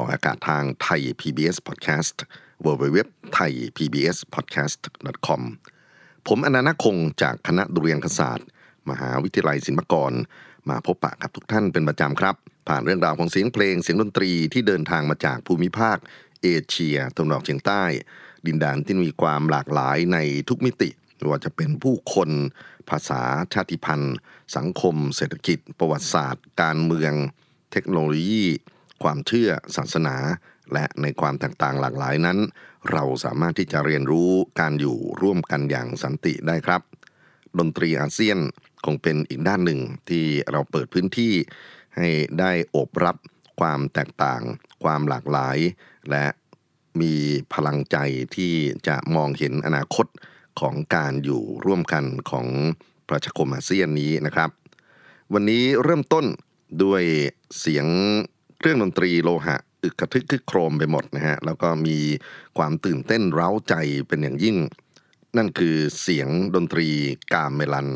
ออกอากาศทางไทย PBS Podcast w w w t h a i PBS Podcast com ผมอนันต์คงจากคณะดุเรียนศาสตร์ มหาวิทยาลัยศิลปากร มาพบปะกับทุกท่านเป็นประจำครับ ผ่านเรื่องราวของเสียงเพลง เสียงดนตรีที่เดินทางมาจากภูมิภาค เอเชียตะวันออกเฉียงใต้ ดินแดนที่มีความหลากหลายในทุกมิติไม่ว่าจะเป็นผู้คน ภาษาชาติพันธุ์ สังคม เศรษฐกิจ ประวัติศาสตร์ การเมืองเทคโนโลยีความเชื่อศาสนาและในความแตกต่างหลากหลายนั้น เราสามารถที่จะเรียนรู้การอยู่ร่วมกันอย่างสันติได้ครับ ดนตรีอาเซียนคงเป็นอีกด้านหนึ่งที่เราเปิดพื้นที่ให้ได้อบรับความแตกต่างความหลากหลาย และมีพลังใจที่จะมองเห็นอนาคตของการอยู่ร่วมกันของประชาคมอาเซียนนี้นะครับ วันนี้เริ่มต้นด้วยเสียงเครื่องดนตรีโลหะอึกกระทึกคึกโครมไปหมดนะฮะ แล้วก็มีความตื่นเต้นเร้าใจเป็นอย่างยิ่ง นั่นคือเสียงดนตรีกาเมลัน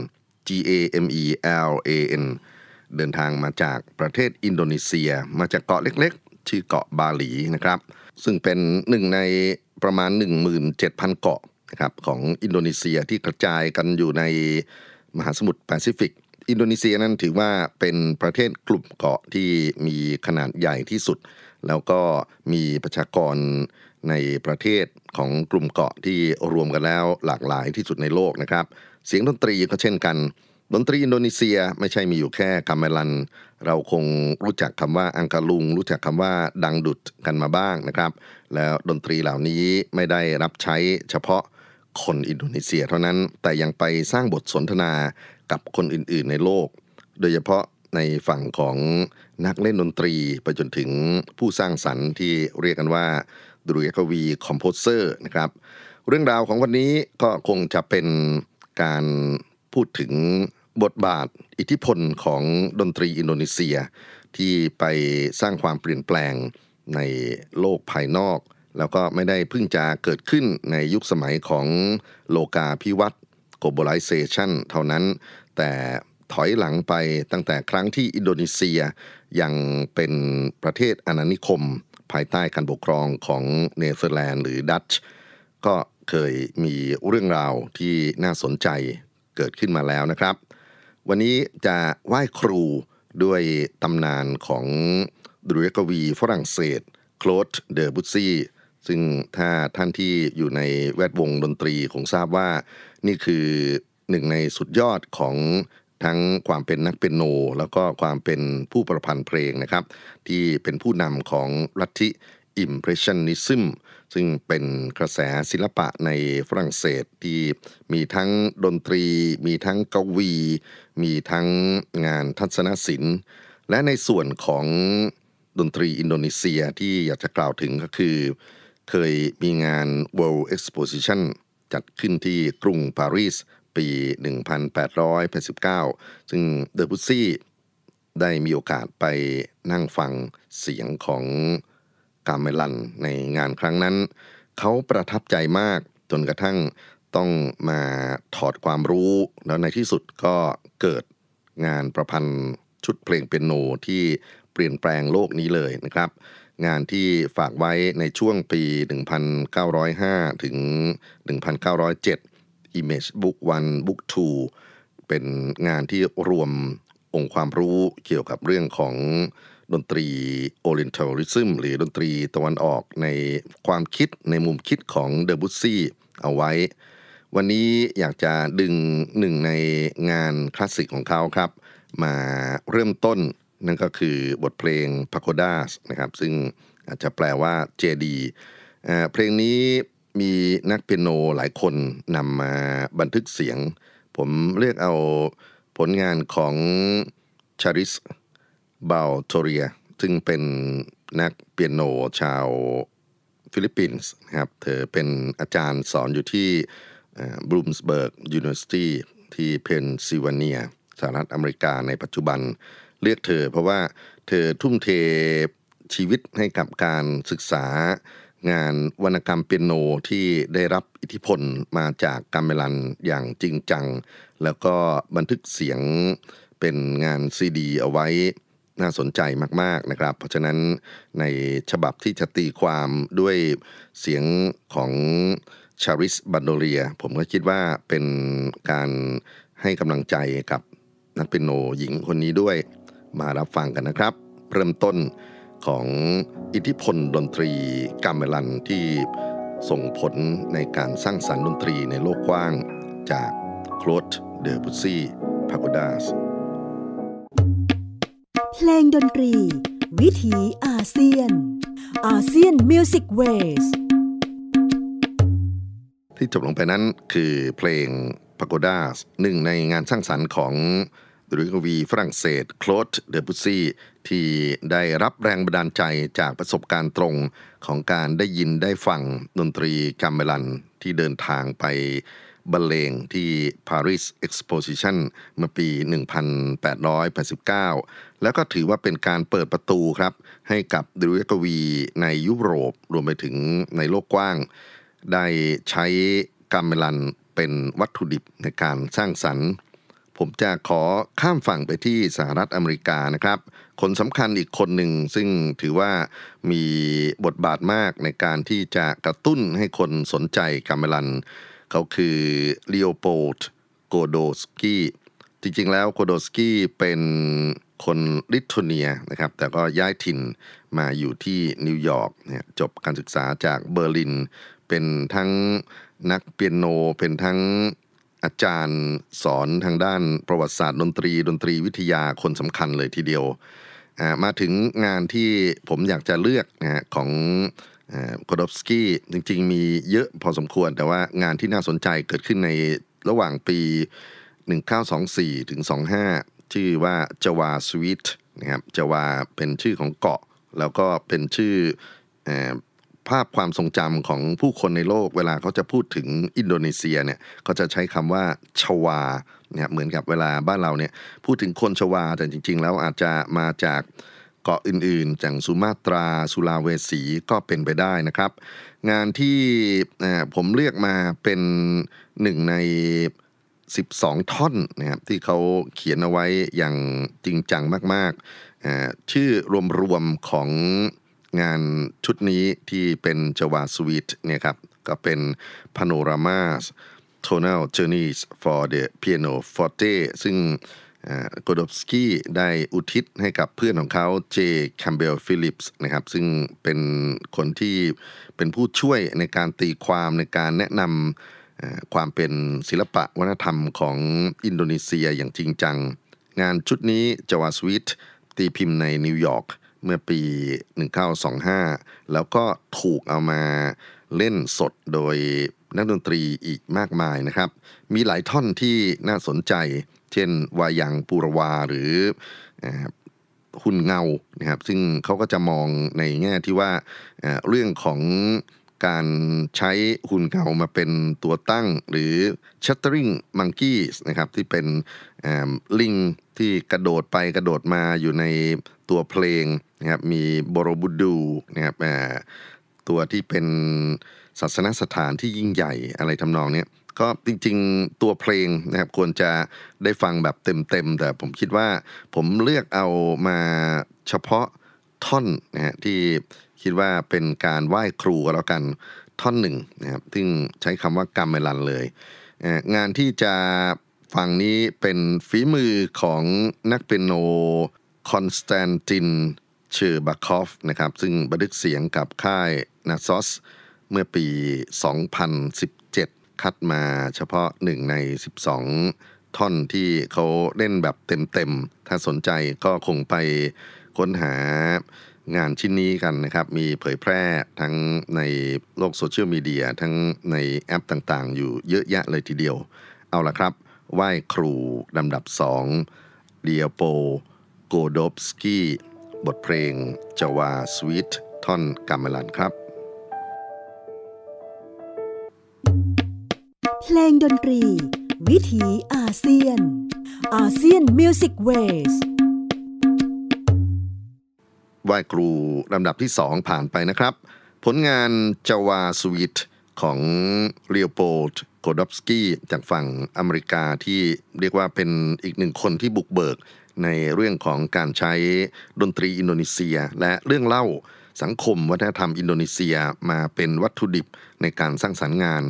G A M E L A N เดินทางมาจากประเทศอินโดนีเซียมาจากเกาะเล็ก ๆ ชื่อเกาะบาหลีนะครับ ซึ่งเป็นหนึ่งในประมาณ 17,000 เกาะนะครับ ของอินโดนีเซียที่กระจายกันอยู่ในมหาสมุทรแปซิฟิกอินโดนีเซียนั้นถือว่าเป็นประเทศกลุ่มเกาะที่มีขนาดใหญ่ที่สุด แล้วก็มีประชากรในประเทศของกลุ่มเกาะที่รวมกันแล้วหลากหลายที่สุดในโลกนะครับเสียงดนตรีก็เช่นกัน ดนตรีอินโดนีเซียไม่ใช่มีอยู่แค่คาเมลัน เราคงรู้จักคำว่าอังกาลุง รู้จักคำว่าดังดุดกันมาบ้างนะครับ แล้วดนตรีเหล่านี้ไม่ได้รับใช้เฉพาะคนอินโดนีเซีย เท่านั้น แต่ยังไปสร้างบทสนทนากับคนอื่นๆในโลก โดยเฉพาะในฝั่งของนักเล่นดนตรีไปจนถึงผู้สร้างสรรค์ที่เรียกกันว่าดุริยกวีคอมโพเซอร์นะครับ เรื่องราวของวันนี้ก็คงจะเป็นการพูดถึงบทบาทอิทธิพลของดนตรีอินโดนีเซีย ที่ไปสร้างความเปลี่ยนแปลงในโลกภายนอก แล้วก็ไม่ได้พึ่งจะเกิดขึ้นในยุคสมัยของโลกาพิวัต globalization เท่านั้น แต่ถอยหลังไปตั้งแต่ครั้งที่อินโดนีเซีย ยังเป็นประเทศอนานิคมภายใต้การปกครองของเนเธอร์แลนด์หรือดัตช์ก็เคยมีเรื่องราวที่น่าสนใจเกิดขึ้นมาแล้วนะครับ วันนี้จะไหว้ครูด้วยตำนานของดุริยกวีฝรั่งเศสโคลดเดอบุซี่ซึ่งถ้าท่านที่อยู่ในแวดวงดนตรีคงทราบว่านี่คือหนึ่งในสุดยอดของทั้งความเป็นนักเปียโน แล้วก็ความเป็นผู้ประพันธ์เพลงนะครับ ที่เป็นผู้นำของลัทธิอิมเพรสชันนิซึมซึ่งเป็นกระแสศิลปะในฝรั่งเศสที่มีทั้งดนตรีมีทั้งกวี มีทั้งงานทัศนศิลป์และในส่วนของดนตรีอินโดนีเซียที่อยากจะกล่าวถึงก็คือเคยมีงาน World Exposition จัดขึ้นที่กรุงปารีสปี 1889ซึ่งเดอบุซี่ได้มีโอกาสไปนั่งฟังเสียงของกาเมลันในงานครั้งนั้น เขาประทับใจมากจนกระทั่งต้องมาถอดความรู้ แล้วในที่สุดก็เกิดงานประพันธ์ชุดเพลงเปียโนที่เปลี่ยนแปลงโลกนี้เลยนะครับงานที่ฝากไว้ในช่วงปี 1905 ถึง 1907 Image Book 1 Book 2 เป็นงานที่รวมองค์ความรู้เกี่ยวกับเรื่องของดนตรี o อ i e n ท a l ิซึมหรือดนตรีตะวันออกในความคิดในมุมคิดของเดอบุซี่เอาไว้ วันนี้อยากจะดึงหนึ่งในงานคลาสสิกของเขาครับ มาเริ่มต้นนั่นก็คือบทเพลง Pagodas นะครับ ซึ่งอาจจะแปลว่าเจดีเพลงนี้มีนักเปียโนหลายคนนำมาบันทึกเสียง ผมเรียกเอาผลงานของชาริสบาลโทเรียซึ่งเป็นนักเปียโนชาวฟิลิปปินส์นะครับ เธอเป็นอาจารย์สอนอยู่ที่บลูมสเบิร์กยูนิเวอร์ซิตี้ที่เพนซิลเวเนียสหรัฐอเมริกาในปัจจุบันเเลือกเธอเพราะว่าเธอทุ่มเทชีวิตให้กับการศึกษางานวรรณกรรมเปียโนที่ได้รับอิทธิพลมาจากกามเมลันอย่างจริงจัง แล้วก็บันทึกเสียงเป็นงานซีดีเอาไว้น่าสนใจมากๆนะครับ เพราะฉะนั้นในฉบับที่จะตีความด้วยเสียงของชาริสบันโดเรีย ผมก็คิดว่าเป็นการให้กำลังใจกับนักเปียโน หญิงคนนี้ด้วยมารับฟังกันนะครับเริ่มต้นของอิทธิพลดนตรีกามเมลันที่ส่งผลในการสร้างสรรค์ดนตรีในโลกกว้างจากโคลดเดอบุซี่พาโกดาสเพลงดนตรี วิถีอาเซียนอาเซียนมิวสิกเวสที่จบลงไปนั้นคือเพลงพา g ด d าสหนึ่งในงานสร้างสรรค์ของหรือกวีฝรั่งเศสคลอดเดอบุซี่ที่ได้รับแรงบันดาลใจจากประสบการณ์ตรงของการได้ยินได้ฟังดนตรีกัมเมลันที่เดินทางไปบรรเลง ที่ Paris Exposition เมื่อปี 1889 แล้วก็ถือว่าเป็นการเปิดประตูครับ ให้กับดรุยกวีในยุโรปรวมไปถึงในโลกกว้าง ได้ใช้กัมเมลันเป็นวัตถุดิบในการสร้างสรรค์ผมจะขอข้ามฝั่งไปที่สหรัฐอเมริกานะครับ คนสำคัญอีกคนหนึ่งซึ่งถือว่ามีบทบาทมากในการที่จะกระตุ้นให้คนสนใจกาเมลันเขาคือเลโอโปลด์โกโดสกี้จริงๆแล้วโกโดสกี้เป็นคนลิทัวเนียนะครับ แต่ก็ย้ายถิ่นมาอยู่ที่นิวยอร์กจบการศึกษาจากเบอร์ลิน เป็นทั้งนักเปียโนเป็นทั้งอาจารย์สอนทางด้านประวัติศาสตร์ดนตรีดนตรีวิทยาคนสำคัญเลยทีเดียวมาถึงงานที่ผมอยากจะเลือกนะฮะของโคดอฟสกี้จริงๆมีเยอะพอสมควร แต่ว่างานที่น่าสนใจเกิดขึ้นในระหว่างปี 1924ถึง25 ชื่อว่าจาวาสวิตนะครับจาวาเป็นชื่อของเกาะแล้วก็เป็นชื่อภาพความทรงจำของผู้คนในโลกเวลาเขาจะพูดถึงอินโดนีเซียเนี่ยก็จะใช้คำว่า ชวาเนี่ยเหมือนกับเวลาบ้านเราเนี่ยพูดถึงคนชวาแต่จริงๆ แล้วอาจจะมาจากเกาะอื่นๆจากสุมาตราสุลาเวสีก็เป็นไปได้นะครับ งานที่ผมเลือกมาเป็นหนึ่งใน 12 ท่อนนะครับที่เขาเขียนเอาไว้อย่างจริงจังมากๆชื่อรวมๆ ของงานชุดนี้ที่เป็นจาวาสวีทเนี่ยครับก็เป็น p a n o r a m a ท Tonal Journeys for the Piano Forte ซึ่งโกดอบสกี้ได้อุทิศให้กับเพื่อนของเขาเจแคมเบลฟิลิปส์นะครับซึ่งเป็นคนที่เป็นผู้ช่วยในการตีความในการแนะนำความเป็นศิลปะวัฒนธรรมของอินโดนีเซียอย่างจริงจัง งานชุดนี้จาวาสวิตตีพิมพ์ในนิวยอร์กเมื่อปี 1925 แล้วก็ถูกเอามาเล่นสดโดยนักดนตรีอีกมากมายนะครับ มีหลายท่อนที่น่าสนใจ เช่น วายังปูรวาหรือหุ่นเงา นะครับ ซึ่งเขาก็จะมองในแง่ที่ว่า เรื่องของการใช้หุ่นเงามาเป็นตัวตั้งหรือช h a t t e r i n g monkeys นะครับที่เป็นลิงที่กระโดดไปกระโดดมาอยู่ในตัวเพลงนะครับมีบรบุดูนะครับตัวที่เป็นศาสนสถานที่ยิ่งใหญ่อะไรทำนองนี้ก็จริง ๆตัวเพลงนะครับควรจะได้ฟังแบบเต็มๆแต่ผมคิดว่าผมเลือกเอามาเฉพาะท่อนนะฮะที่คิดว่าเป็นการไหว้ครูก็แล้วกันท่อนหนึ่งนะครับซึ่งใช้คำว่ากรรมเมลันเลย งานที่จะฟังนี้เป็นฝีมือของนักเปียโนคอนสแตนตินเชอร์บาคอฟนะครับซึ่งบันทึกเสียงกับค่ายนาซอสเมื่อปี 2017 คัดมาเฉพาะ 1 ใน 12 ท่อนที่เขาเล่นแบบเต็ม ๆ ถ้าสนใจก็คงไปค้นหางานชิ้นนี้กันนะครับ มีเผยแพร่ทั้งในโลกโซเชียลมีเดียทั้งในแอปต่างๆ อยู่เยอะแยะเลยทีเดียว เอาละครับ ไหว้ครูลำดับ 2เดียโปกโดบสกี้ บทเพลงจาวาสวีทท่อนกามลันครับเพลงดนตรี วิถีอาเซียนอาเซียนมิวสิกเวสว่ายครูลำดับที่สองผ่านไปนะครับ ผลงานจาวาสวิตของเรียโปดโกดอฟสกี้จากฝั่งอเมริกาที่เรียกว่าเป็นอีกหนึ่งคนที่บุกเบิกในเรื่องของการใช้ดนตรีอินโดนีเซีย และเรื่องเล่าสังคมวัฒนธรรมอินโดนีเซียมาเป็นวัตถุดิบในการสร้างสรรค์งาน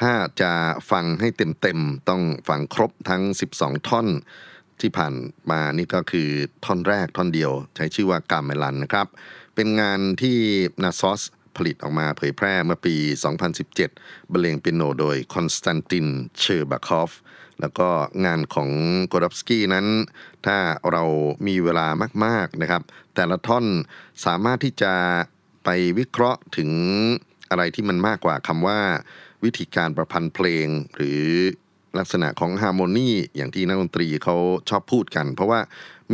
ถ้าจะฟังให้เต็มๆ ต้องฟังครบทั้ง 12 ท่อน ที่ผ่านมานี่ก็คือท่อนแรกท่อนเดียว ใช้ชื่อว่ากามเมลันนะครับ เป็นงานที่นาซอสผลิตออกมาเผยแพร่เมื่อปี 2017 บรเลงเปียโนโดยคอนสแตนตินเชอร์บาคอฟแล้วก็งานของโกดับสกี้นั้น ถ้าเรามีเวลามากๆนะครับ แต่ละท่อนสามารถที่จะไปวิเคราะห์ถึงอะไรที่มันมากกว่าคำว่าวิธีการประพันธ์เพลง หรือลักษณะของฮาร์โมนีอย่างที่นักดนตรีเขาชอบพูดกัน เพราะว่า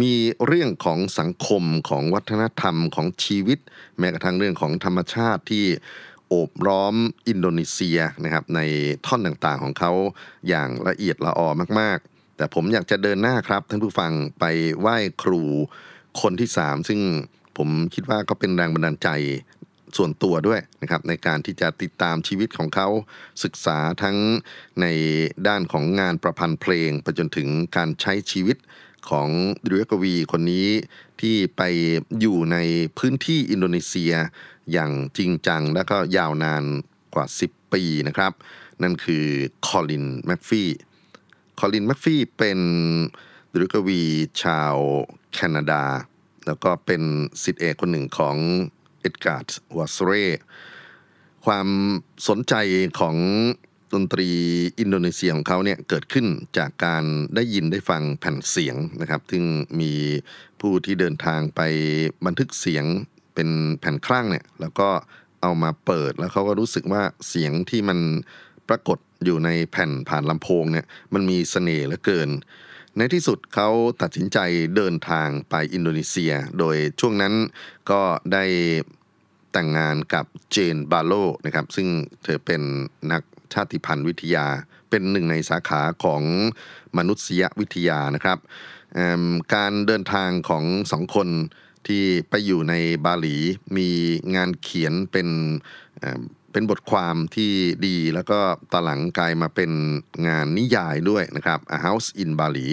มีเรื่องของสังคมของวัฒนธรรมของชีวิต แม้กระทั่งเรื่องของธรรมชาติที่โอบล้อมอินโดนีเซียนะครับในท่อนต่างๆของเขาอย่างละเอียดละออมากๆ แต่ผมอยากจะเดินหน้าครับท่านผู้ฟังไปไหว้ครูคนที่3ซึ่งผมคิดว่าก็เป็นแรงบันดาลใจส่วนตัวด้วยนะครับในการที่จะติดตามชีวิตของเขาศึกษาทั้งในด้านของงานประพันธ์เพลงไปจนถึงการใช้ชีวิตของดิเวกวีคนนี้ที่ไปอยู่ในพื้นที่อินโดนีเซียอย่างจริงจังและก็ยาวนานกว่า 10 ปีนะครับ นั่นคือ คอลินแม็กฟี่ คอลินแม็กฟี่เป็นดิเวกวีชาวแคนาดา แล้วก็เป็นสิทธิเอกคนหนึ่งของเอ็ดการ์ดวอสเร่ความสนใจของดนตรีอินโดนีเซียของเขาเนี่ยเกิดขึ้นจากการได้ยินได้ฟังแผ่นเสียงนะครับ ซึ่งมีผู้ที่เดินทางไปบันทึกเสียงเป็นแผ่นครั่งเนี่ย แล้วก็เอามาเปิดแล้วเขาก็รู้สึกว่าเสียงที่มันปรากฏอยู่ในแผ่นผ่านลำโพงเนี่ย มันมีสเสน่ห์เหลือเกิน ในที่สุดเขาตัดสินใจเดินทางไปอินโดนีเซีย โดยช่วงนั้นก็ได้แต่งงานกับเจนบาโลนะครับ ซึ่งเธอเป็นนักชาติพันธุ์วิทยาเป็นหนึ่งในสาขาของมนุษยวิทยานะครับ การเดินทางของสองคนที่ไปอยู่ในบาหลี มีงานเขียนเป็นเป็นบทความที่ดีแล้วก็ตอหลังกลายมาเป็นงานนิยายด้วยนะครับ A House in Bali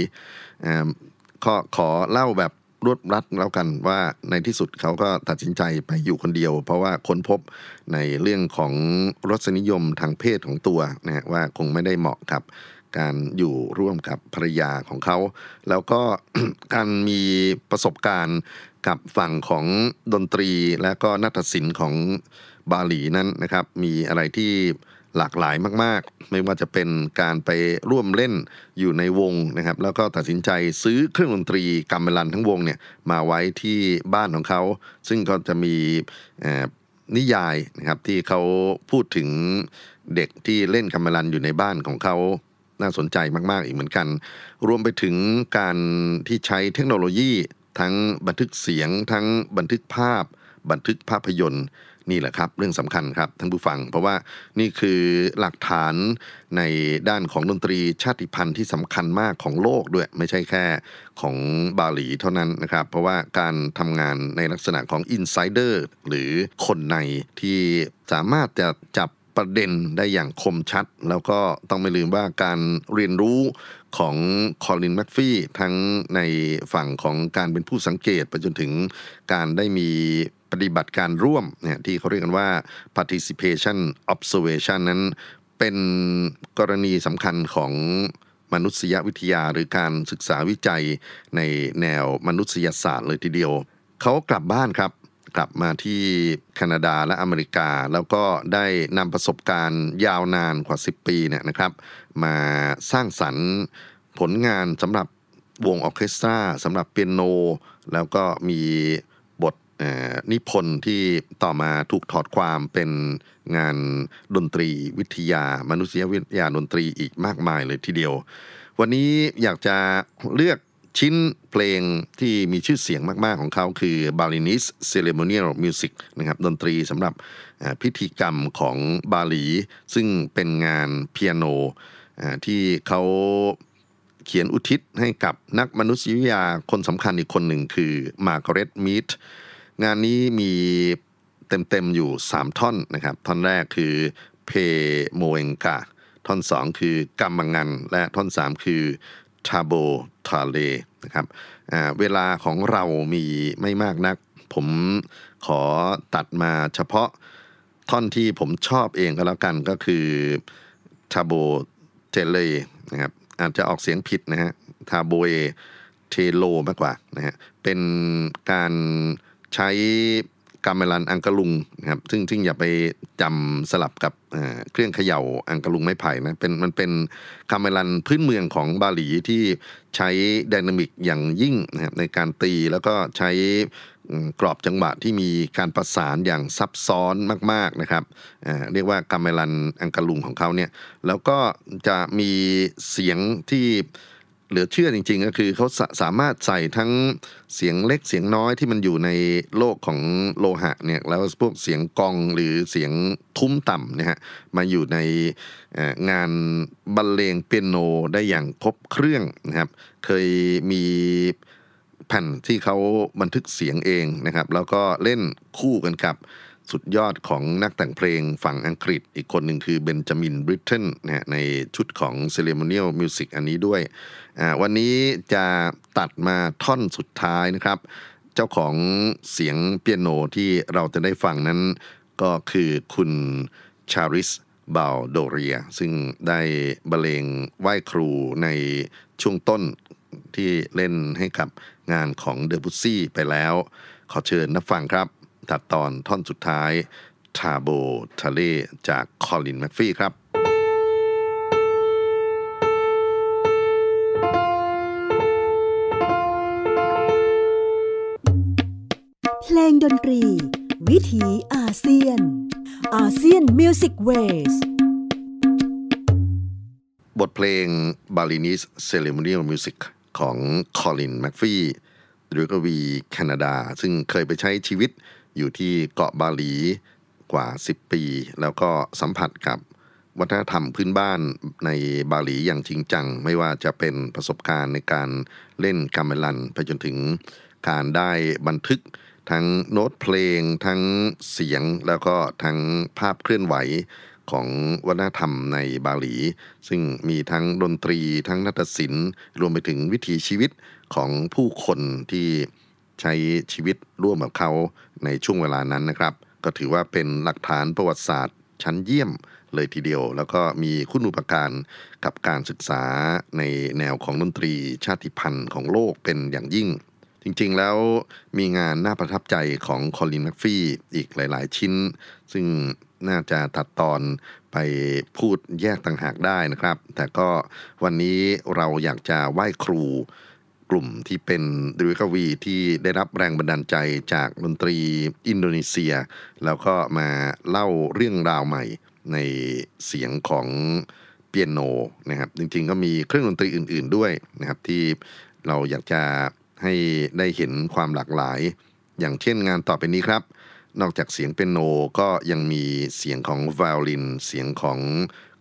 ขอขอเล่าแบบรวดรัดแล้วกันว่าในที่สุดเขาก็ตัดสินใจไปอยู่คนเดียว เพราะว่าค้นพบในเรื่องของรสนิยมทางเพศของตัวนะว่าคงไม่ได้เหมาะกับการอยู่ร่วมกับภรรยาของเขา แล้วก็การมีประสบการณ์กับฝั่งของดนตรีและก็นาฏศิลป์ของบาหลีนั้นนะครับ มีอะไรที่หลากหลายมากๆ ไม่ว่าจะเป็นการไปร่วมเล่นอยู่ในวงนะครับแล้วก็ตัดสินใจซื้อเครื่องดนตรีกัมเบลันทั้งวงเนี่ยมาไว้ที่บ้านของเขาซึ่งก็จะมีนิยายนะครับที่เขาพูดถึงเด็กที่เล่นกัมเบลันอยู่ในบ้านของเขาน่าสนใจมากๆอีกเหมือนกันรวมไปถึงการที่ใช้เทคโนโลยีทั้งบันทึกเสียงทั้งบันทึกภาพ บันทึกภาพยนตร์นี่แหละครับ เรื่องสำคัญครับท่านผู้ฟัง เพราะว่านี่คือหลักฐานในด้านของดนตรีชาติพันธุ์ที่สำคัญมากของโลกด้วย ไม่ใช่แค่ของบาหลีเท่านั้นนะครับ เพราะว่าการทำงานในลักษณะของอินไซเดอร์หรือคนในที่สามารถจะจับประเด็นได้อย่างคมชัด แล้วก็ต้องไม่ลืมว่าการเรียนรู้ของคอลินแม็กฟี่ทั้งในฝั่งของการเป็นผู้สังเกตไปจนถึงการได้มีปฏิบัติการร่วมเนี่ยที่เขาเรียกกันว่า participation observation นั้นเป็นกรณีสำคัญของมนุษยวิทยาหรือการศึกษาวิจัยในแนวมนุษยศาสตร์เลยทีเดียว เขากลับบ้านครับ กลับมาที่แคนาดาและอเมริกา แล้วก็ได้นำประสบการณ์ ยาวนานกว่า 10 ปีเนี่ยนะครับ มาสร้างสรรค์ผลงานสำหรับวงออเคสตราสำหรับเปียโน แล้วก็มีนิพนธ์ที่ต่อมาถูกถอดความเป็นงานดนตรีวิทยา มนุษยวิทยาดนตรีอีกมากมายเลยทีเดียว วันนี้อยากจะเลือกชิ้นเพลงที่มีชื่อเสียงมากๆของเขาคือ b a l i n e s e Ceremonial Music นะครับดนตรีสำหรับพิธีกรรมของบาหลี ซึ่งเป็นงานเปียโนที่เขาเขียนอุทิศให้กับนักมนุษยวิทยาคนสำคัญอีกคนหนึ่งคือมาร์กาเร็ตมิทงานนี้มีเต็ม ๆ อยู่ 3 ท่อน นะครับ ท่อนแรกคือเพโมเองกาท่อน 2 คือกำมังงัน และท่อน 3 คือทาโบทาเลนะครับเวลาของเรามีไม่มากนักผมขอตัดมาเฉพาะท่อนที่ผมชอบเองก็แล้วกันก็คือทาโบเทเลนะครับ อาจจะออกเสียงผิดนะฮะทาโบเทโลมากกว่า นะฮะเป็นการใช้กาเมลันอังกะลุงนะครับซึ่งซึ่งอย่าไปจำสลับกับเครื่องเขย่าอังกะลุงไม้ไผ่นะเป็นมันเป็นกาเมลันพื้นเมืองของบาหลีที่ใช้ดินามิกอย่างยิ่งนะครับในการตี แล้วก็ใช้กรอบจังหวะ ที่มีการประสานอย่างซับซ้อนมากๆนะครับเรียกว่ากาเมลันอังกะลุงของเขาเนี่ยแล้วก็จะมีเสียงที่เหลือเชื่อจริงๆก็คือเขาสามารถใส่ทั้งเสียงเล็กเสียงน้อยที่มันอยู่ในโลกของโลหะเนี่ยแล้วพวกเสียงกองหรือเสียงทุ้มต่ำนะฮะมาอยู่ในงานบรรเลงเปียโนได้อย่างครบเครื่องนะครับ เคยมีแผ่นที่เขาบันทึกเสียงเองนะครับ แล้วก็เล่นคู่กันกับสุดยอดของนักแต่งเพลงฝั่งอังกฤษอีกคนหนึ่งคือเบนจามินบริตเทนนะในชุดของ Ceremonial Music อันนี้ด้วย วันนี้จะตัดมาท่อนสุดท้ายนะครับ เจ้าของเสียงเปียโนที่เราจะได้ฟังนั้นก็คือคุณชาริสบาโดเรียซึ่งได้บรรเลงไหว้ครูในช่วงต้นที่เล่นให้กับงานของเดอบุซี่ไปแล้ว ขอเชิญนับฟังครับตัดตอนท่อนสุดท้าย ทาโบทะเลจากคอลินแม็กฟี่ครับเพลงดนตรี วิถีอาเซียนอาเซียนมิวสิกเวสบทเพลงบาลีนิสเซเลม m นียมิวสิกของคอลินแม็กฟี่หรือกวีแคนาดา ซึ่งเคยไปใช้ชีวิตอยู่ที่เกาะบาหลีกว่า 10 ปี แล้วก็สัมผัสกับวัฒนธรรมพื้นบ้านในบาหลีอย่างจริงจัง ไม่ว่าจะเป็นประสบการณ์ในการเล่นกาเมลันไปจนถึงการได้บันทึกทั้งโน้ตเพลง ทั้งเสียงแล้วก็ทั้งภาพเคลื่อนไหวของวัฒนธรรมในบาหลี ซึ่งมีทั้งดนตรีทั้งนัตศิลป์ รวมไปถึงวิถีชีวิตของผู้คนที่ใช้ชีวิตร่วมกับเขาในช่วงเวลานั้นนะครับ ก็ถือว่าเป็นหลักฐานประวัติศาสตร์ชั้นเยี่ยมเลยทีเดียว แล้วก็มีคุณูปการกับการศึกษาในแนวของดนตรีชาติพันธุ์ของโลกเป็นอย่างยิ่ง จริงๆแล้วมีงานน่าประทับใจของคอลินแมคฟี่อีกหลาย ๆชิ้น ซึ่งน่าจะตัดตอนไปพูดแยกต่างหากได้นะครับ แต่ก็วันนี้เราอยากจะไหว้ครูกลุ่มที่เป็นดริวกวีที่ได้รับแรงบันดาลใจจากดนตรีอินโดนีเซีย แล้วก็มาเล่าเรื่องราวใหม่ในเสียงของเปียโนนะครับจริงๆก็มีเครื่องดนตรีอื่นๆด้วยนะครับที่เราอยากจะให้ได้เห็นความหลากหลาย อย่างเช่นงานต่อไปนี้ครับ นอกจากเสียงเปียโน ก็ยังมีเสียงของไวโอลิน เสียงของ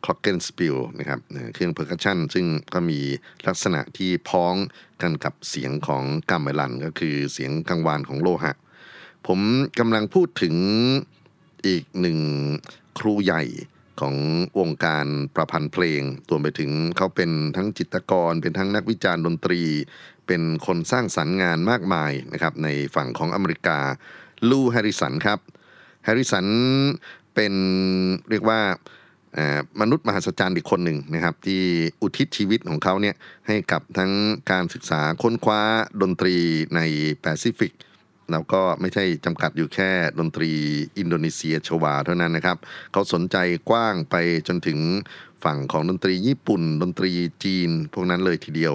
คล็อกเกนสปิลนะครับ เครื่องเพอร์คัชชัน ซึ่งก็มีลักษณะที่พ้องกันกับเสียงของกัมเมลัน ก็คือเสียงกังวานของโลหะ ผมกำลังพูดถึงอีกหนึ่งครูใหญ่ของวงการประพันธ์เพลงรวมไปถึงเขาเป็นทั้งจิตกร เป็นทั้งนักวิจารณ์ดนตรี เป็นคนสร้างสรรค์งานมากมายนะครับในฝั่งของอเมริกา ลูแฮริสัน ครับแฮริสันเป็นเรียกว่ามนุษย์มหัศจรรย์อีกคนหนึ่งนะครับ ที่อุทิศชีวิตของเขาเนี่ยให้กับทั้งการศึกษาค้นคว้าดนตรีในแปซิฟิกแล้วก็ไม่ใช่จำกัดอยู่แค่ดนตรีอินโดนีเซีย ชวาเท่านั้นนะครับ เขาสนใจกว้างไปจนถึงฝั่งของดนตรีญี่ปุ่นดนตรีจีน พวกนั้นเลยทีเดียว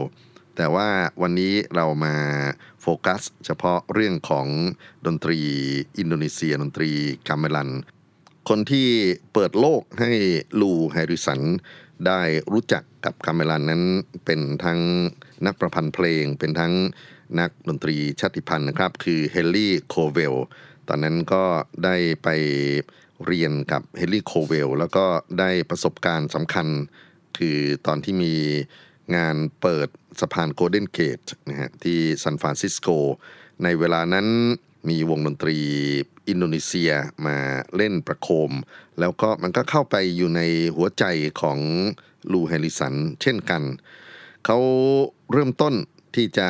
แต่ว่าวันนี้เรามาโฟกัสเฉพาะเรื่องของดนตรีอินโดนีเซีย ดนตรีกัมเมลันคนที่เปิดโลกให้ลูไฮริสัน ได้รู้จักกับคาเมลันนั้นเป็นทั้งนักประพันธ์เพลงเป็นทั้งนักดนตรีชาติพันธุ์นะครับ คือเฮลลี่โคเวลตอนนั้นก็ได้ไปเรียนกับเฮลลี่โคเวลแล้วก็ได้ประสบการณ์สำคัญคือตอนที่มีงานเปิดสะพานโกลเด้นเกตนะฮะที่ซานฟรานซิสโก ในเวลานั้นมีวงดนตรีอินโดนีเซียมาเล่นประโคม แล้วก็มันก็เข้าไปอยู่ในหัวใจของ ลูเฮลิสันเช่นกัน เขาเริ่มต้นที่จะ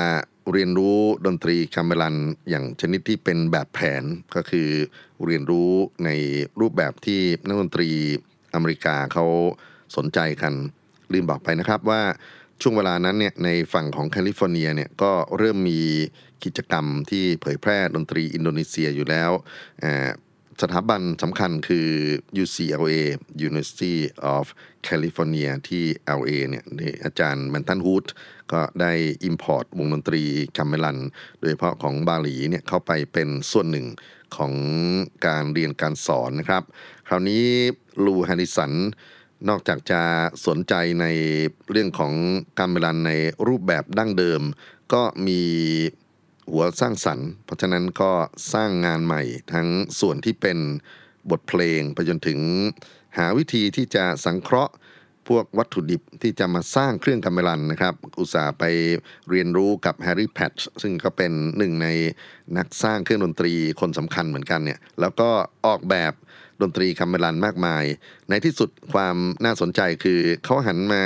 เรียนรู้ดนตรีคาเมลันอย่างชนิดที่เป็นแบบแผนก็คือ เรียนรู้ในรูปแบบที่นักดนตรีอเมริกาเขาสนใจกัน ลืมบอกไปนะครับว่าช่วงเวลานั้นเนี่ย ในฝั่งของแคลิฟอร์เนียเนี่ย ก็เริ่มมีกิจกรรมที่เผยแพร่ดนตรีอินโดนีเซียอยู่แล้ว สถาบันสำคัญคือ UCLA University of California ที่ LA เนี่ยอาจารย์แมนตันฮูดก็ได้ import วงดนตรีคัมเมลัน โดยเฉพาะของบาหลีเนี่ยเข้าไปเป็นส่วนหนึ่งของการเรียนการสอนนะครับ คราวนี้ลูแฮนิสันนอกจากจะสนใจในเรื่องของการเมลันในรูปแบบดั้งเดิม ก็มีหัวสร้างสรรค์เพราะฉะนั้นก็สร้างงานใหม่ทั้งส่วนที่เป็นบทเพลงไปจนถึงหาวิธีที่จะสังเคราะห์พวกวัตถุดิบที่จะมาสร้างเครื่องกำมลันนะครับ อุตสาห์ไปเรียนรู้กับแฮร์รี่แพทซึ่งก็เป็นหนึ่งในนักสร้างเครื่องดนตรี คนสำคัญเหมือนกันเนี่ย แล้วก็ออกแบบดนตรีคำมลันมากมาย ในที่สุดความน่าสนใจคือเขาหันมา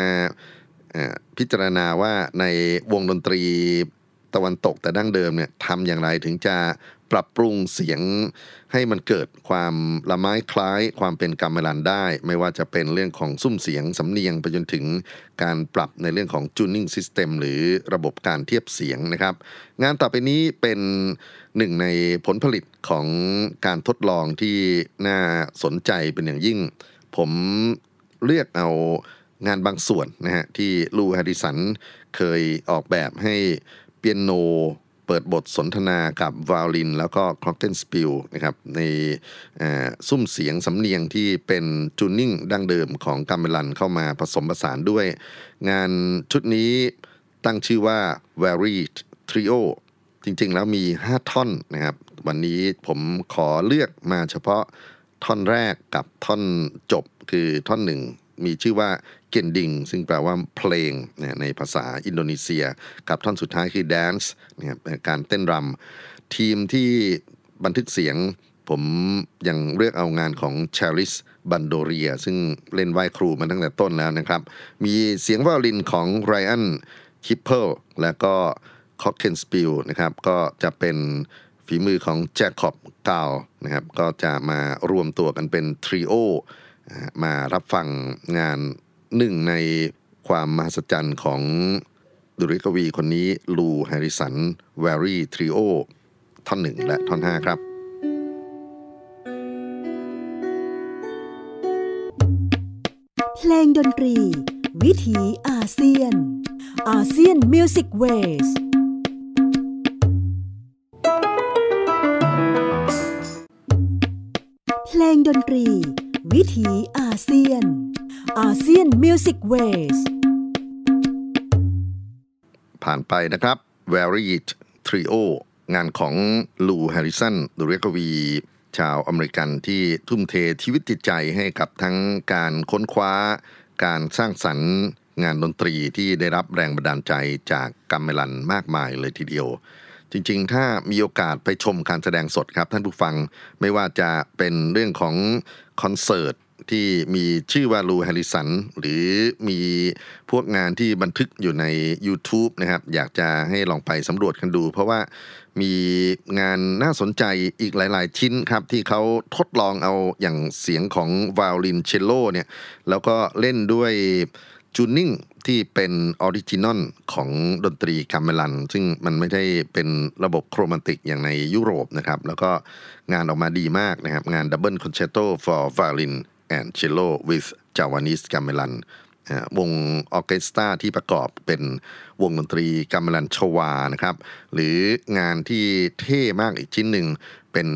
พิจารณาว่าในวงดนตรีตะวันตกแต่ดั้งเดิมเนี่ยทำอย่างไรถึงจะปรับปรุงเสียง ให้มันเกิดความละไม้คล้ายความเป็นกัมมลันได้ ไม่ว่าจะเป็นเรื่องของซุ้มเสียงสำเนียงไปจนถึงการปรับในเรื่องของจูนิ่งซิสเต็มหรือระบบการเทียบเสียงนะครับ งานต่อไปนี้เป็นหนึ่งในผลผลิตของการทดลองที่น่าสนใจเป็นอย่างยิ่ง ผมเลือกเอางานบางส่วนนะฮะที่ลูแฮริสันเคยออกแบบให้เปียโน เปิดบทสนทนากับวาลินแล้วก็คล็อกเทนสปิลนะครับ ในซุ้มเสียงสำเนียงที่เป็นจูนนิ่งดั้งเดิมของกัมเบลันเข้ามาผสมผสานด้วย งานชุดนี้ตั้งชื่อว่า Varied Trio จริงๆแล้วมี 5 ท่อนนะครับ วันนี้ผมขอเลือกมาเฉพาะท่อนแรกกับท่อนจบคือท่อนหนึ่ง มีชื่อว่าเกนดิง ซึ่งแปลว่าเพลงในภาษาอินโดนีเซีย กับท่อนสุดท้ายคือแดนซ์นการเต้นรำทีมที่บันทึกเสียง ผมยังเลือกเอางานของเชลิสบันโดเรียซึ่งเล่นไหว้ครูมาตั้งแต่ต้นแล้วนะครับ มีเสียงวอลินของไรอันคิปเปิลและก็คอคเคนสปิลนะครับก็จะเป็นฝีมือของแจ็คขอบกาวนะครับก็จะมารวมตัวกันเป็นทริโอ มารับฟังงานหนึ่งในความมหัศจรรย์ของดุริกวีคนนี้ ลูแฮริสัน แวรี่ ทริโอ ท่อนหนึ่งและท่อนห้าครับ เพลงดนตรี วิถีอาเซียน อาเซียนมิวสิกเวส เพลงดนตรีวิถีอาเซียน อาเซียนมิวสิกเวสผ่านไปนะครับ v a r i e d Trio งานของลูแฮริสันดูเรกวี ชาวอเมริกันที่ทุ่มเทชีวิตจิตใจให้กับทั้งการค้นคว้า การสร้างสรรค์ งานดนตรีที่ได้รับแรงบันดาลใจจากกัมเมลันมากมายเลยทีเดียวจริง ๆ ถ้ามีโอกาสไปชมการแสดงสดครับท่านผู้ฟังไม่ว่าจะเป็นเรื่องของคอนเสิร์ตที่มีชื่อว่าลูแฮริสัน หรือมีพวกงานที่บันทึกอยู่ใน YouTube นะครับ อยากจะให้ลองไปสำรวจกันดู เพราะว่ามีงานน่าสนใจอีกหลาย ๆ ชิ้นครับ ที่เขาทดลองเอาอย่างเสียงของวาลินเชลโลเนี่ยแล้วก็เล่นด้วยจูนิ่งที่เป็นออริจินอลของดนตรีคาเมลันซึ่งมันไม่ได้เป็นระบบโครมาติกอย่างในยุโรปนะครับ แล้วก็งานออกมาดีมากนะครับ งาน Double Concerto for Violin and Cello with จาวานิสคาเมลันวงออเคสตราที่ประกอบเป็นวงดนตรีกัมลันชวานะครับ หรืองานที่เท่มากอีกชิ้นหนึ่งเป็น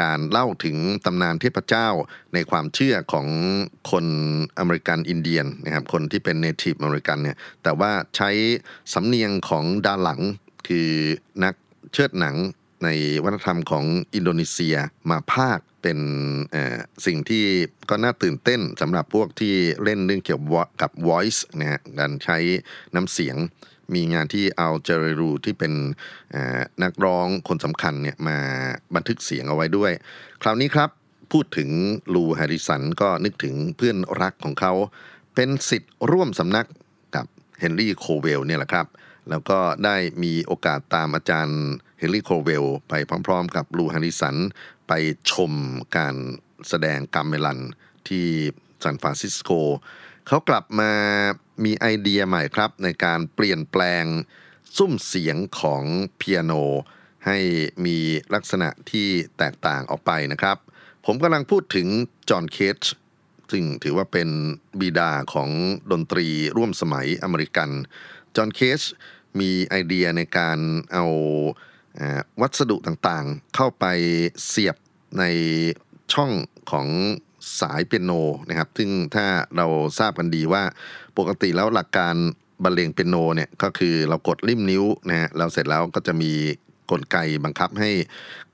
การเล่าถึงตำนานเทพเจ้าในความเชื่อของคนอเมริกันอินเดียนนะครับคนที่เป็นเนทีฟอเมริกันเนี่ยแต่ว่าใช้สำเนียงของดาหลัง คือนักเชิดหนังในวัฒนธรรมของอินโดนีเซียมาภาคเป็นสิ่งที่ก็น่าตื่นเต้นสำหรับพวกที่เล่นเรื่องเกี่ยวกับ voice นะฮะการใช้น้ำเสียงมีงานที่เอาเจอรูที่เป็นนักร้องคนสำคัญเนี่ยมาบันทึกเสียงเอาไว้ด้วย คราวนี้ครับพูดถึงลูแฮริสันก็นึกถึงเพื่อนรักของเขา เป็นสิทธิ์ร่วมสำนักกับเฮนรี่โคเวล เนี่ยแหละครับแล้วก็ได้มีโอกาสตามอาจารย์เฮนรี่โคเวลไปพร้อม ๆ กับลูแฮริสัน ไปชมการแสดงกัมเมลันที่ซานฟรานซิสโกเขากลับมามีไอเดียใหม่ครับในการเปลี่ยนแปลง ซุ้มเสียงของเปียโน ให้มีลักษณะที่แตกต่างออกไปนะครับ ผมกำลังพูดถึงจอห์นเคจซึ่งถือว่าเป็นบิดาของดนตรีร่วมสมัยอเมริกันจอห์นเคจมีไอเดียในการเอาวัสดุต่างๆ เข้าไปเสียบในช่องของสายเปียโนนะครับ ซึ่งถ้าเราทราบกันดีว่า ปกติแล้วหลักการบรรเลงเปียโนเนี่ยก็คือเรากดริมนิ้วนะฮะเราเสร็จแล้วก็จะมี กลไกบังคับให้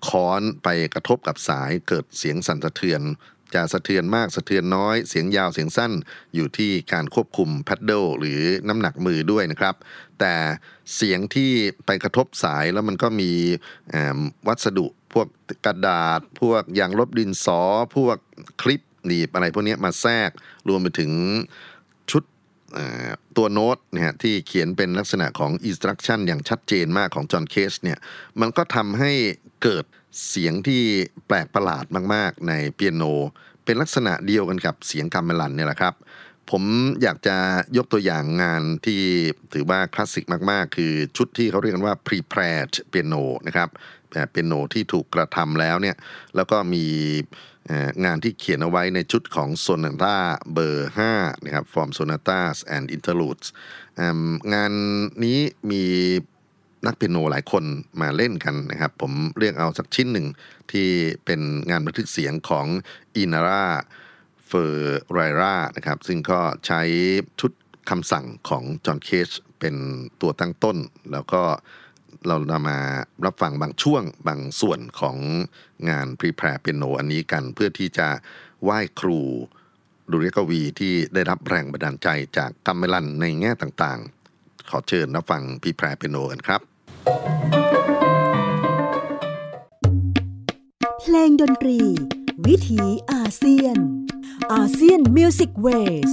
ค้อนไปกระทบกับสายเกิดเสียงสั่นสะเทือนจะสะเทือนมากสะเทือนน้อยเสียงยาวเสียงสั้นอยู่ที่การควบคุมแพดเดิลหรือน้ำหนักมือด้วยนะครับ แต่เสียงที่ไปกระทบสายแล้วมันก็มีวัสดุพวกกระดาษพวกยางลบดินสอ พวกคลิปหนีบอะไรพวกนี้มาแทรกรวมไปถึงชุดตัวโน้ตนะฮะที่เขียนเป็นลักษณะของอินสตรักชั่นอย่างชัดเจนมากของจอห์นเคสเนี่ยมันก็ทำให้เกิดเสียงที่แปลกประหลาดมาก ๆ ในเปียโน เป็นลักษณะเดียวกันกับเสียงกัมเมลันเนี่ยแหละครับ ผมอยากจะยกตัวอย่างงานที่ ถือว่าคลาสสิกมาก ๆ คือชุดที่เขาเรียกกันว่า prepared piano นะครับแบบเปียโนที่ถูกกระทำแล้วเนี่ยแล้วก็มีงานที่เขียนเอาไว้ในชุดของโซนาต้าเบอร์5นะครับ Form Sonatas and Interludes งานนี้มีนักเปียโนหลายคนมาเล่นกันนะครับ ผมเรียกเอาสักชิ้นหนึ่งที่เป็นงานบันทึกเสียงของอินาราเฟอร์ไรรานะครับ ซึ่งก็ใช้ชุดคำสั่งของจอห์นเคชเป็นตัวตั้งต้น แล้วก็เรานำมารับฟังบางช่วงบางส่วนของงานพรีแพร์เปียโนอันนี้กัน เพื่อที่จะไหว้ครูดเริยกวี ที่ได้รับแรงบันดาลใจจากกัมเมลันในแง่ต่างๆขอเชิญนับฟัง พี่แพรเปโนกันครับเพลงดนตรี วิถีอาเซียนอาเซียนมิวสิกเวส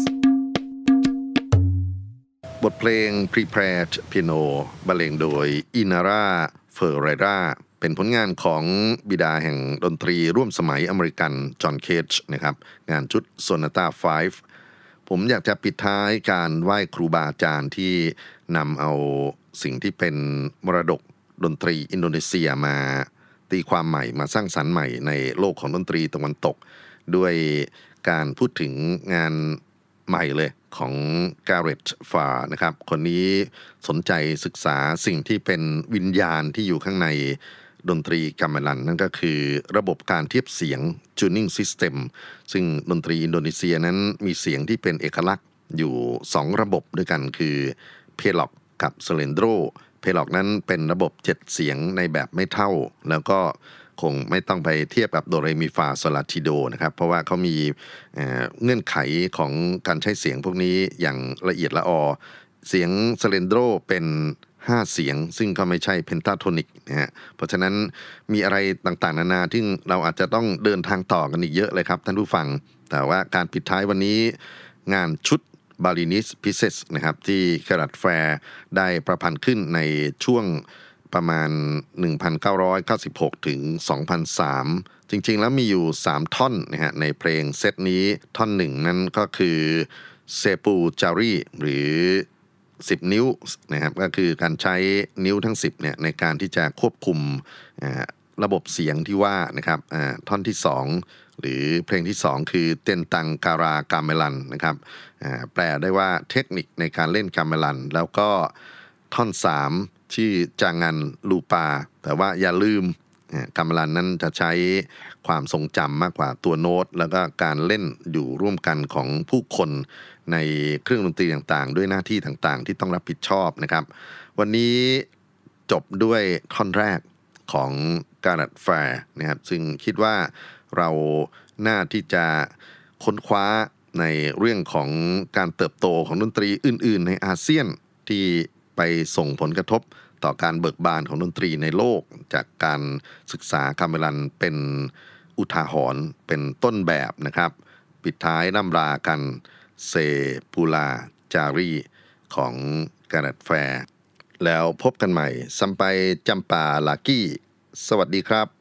บทเพลง Prepared Piano บรรเลงโดย อินาราเฟอร์ไรราเป็นผลงานของบิดาแห่งดนตรีร่วมสมัยอเมริกัน จอห์นเคจนะครับงานชุดโซนาตา5ผมอยากจะปิดท้ายการไหว้ครูบาอาจารย์ที่นำเอาสิ่งที่เป็นมรดกดนตรีอินโดนีเซียมาตีความใหม่มาสร้างสรรค์ใหม่ในโลกของดนตรีตะวันตก ด้วยการพูดถึงงานใหม่เลยของการ์ตฟานะครับคนนี้สนใจศึกษาสิ่งที่เป็นวิญญาณที่อยู่ข้างในดนตรีกัมมลัน นั่นก็คือระบบการเทียบเสียง tuning system ซึ่งดนตรีอินโดนีเซียนั้นมีเสียงที่เป็นเอกลักษณ์อยู่ 2 ระบบด้วยกันคือเพล็อกกับเซเลนโดเพล็อกนั้นเป็นระบบ 7 เสียงในแบบไม่เท่า แล้วก็คงไม่ต้องไปเทียบกับโดเรมีฟาโซลาติโดนะครับเพราะว่าเขามีเงื่อนไขของการใช้เสียงพวกนี้อย่างละเอียดละออ เสียงเซเลนโดเป็น5 เสียงซึ่งเขาไม่ใช่เพนทาโทนิกนะฮะเพราะฉะนั้นมีอะไรต่างๆ นานาที่เราอาจจะต้องเดินทางต่อกันอีกเยอะเลยครับท่านผู้ฟัง แต่ว่าการปิดท้ายวันนี้งานชุดบาลินิสพิเซสนะครับที่คารัดแฟร์ ได้ประพันธ์ขึ้นในช่วงประมาณ 1996ถึง2003 จริง ๆแล้วมีอยู่ 3 ท่อนนะฮะในเพลงเซตนี้ท่อนหนึ่งนั้นก็คือเซปูจารีหรือ 10 นิ้วนะครับก็คือการใช้นิ้วทั้ง 10เนี่ยในการที่จะควบคุมระบบเสียงที่ว่านะครับท่อนที่ 2หรือเพลงที่ 2 คือเต้นตังการากามเมลันนะครับแปลได้ว่าเทคนิคในการเล่นกามเมลัน แล้วก็ท่อน3ที่จางันลูปาแต่ว่าอย่าลืมกามมลันนั้นจะใช้ความทรงจำมากกว่าตัวโน้ต แล้วก็การเล่นอยู่ร่วมกันของผู้คน ในเครื่องดนตรีต่างๆ ด้วยหน้าที่ต่างๆ ที่ต้องรับผิดชอบนะครับ วันนี้จบด้วยท่อนแรกของการัดแฟร์นะครับซึ่งคิดว่าเราน่าที่จะค้นคว้าในเรื่องของการเติบโตของดนตรีอื่นๆในอาเซียนที่ไปส่งผลกระทบต่อการเบิกบานของดนตรีในโลก จากการศึกษาคาเมลันเป็นอุทาหรณ์เป็นต้นแบบนะครับ ปิดท้ายน้ำรากันเซปูลาจารีของกาเนดแฟร์แล้วพบกันใหม่ซัมไปจำปาลากี้ สวัสดีครับ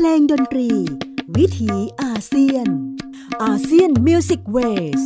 เพลงดนตรี วิถีอาเซียน อาเซียนมิวสิกเวส